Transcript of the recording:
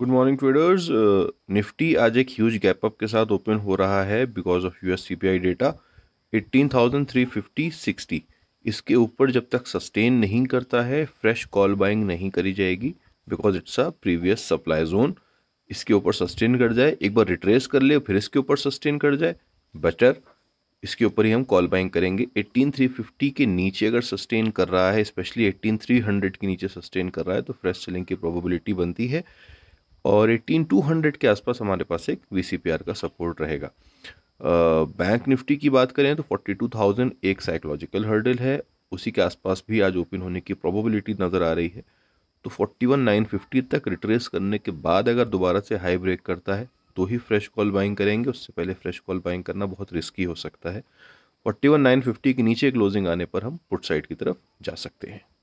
good morning traders Nifty आज एक huge gap up के साथ ओपन हो रहा है because of US CPI data fifty sixty इसके ऊपर जब तक सस्टेन नहीं करता है फ्रेश कॉल बाइंग नहीं करी जाएगी because it's a previous supply zone इसके ऊपर सस्टेन कर जाए एक बार रिट्रेस कर ले फिर इसके ऊपर सस्टेन कर जाए बेटर इसके ऊपर ही हम कॉल बाइंग करेंगे 18350 के नीचे अगर सस्टेन कर रहा है स्पेशली 18300 के नीचे सस्टेन कर रहा है तो फ्रेश सेलिंग की प्रोबेबिलिटी बनती है और 18200 के आसपास हमारे पास एक वी का सपोर्ट रहेगा बैंक निफ्टी की बात करें तो 42000 एक साइकोलॉजिकल हर्डल है उसी के आसपास भी आज ओपन होने की प्रोबेबिलिटी नज़र आ रही है तो 41950 तक रिट्रेस करने के बाद अगर दोबारा से हाई ब्रेक करता है तो ही फ्रेश कॉल बाइंग करेंगे उससे पहले फ्रेश कॉल बाइंग करना बहुत रिस्की हो सकता है फोर्टी वन नाइन फिफ्टी के नीचे क्लोजिंग आने पर हम पुट साइड की तरफ जा सकते हैं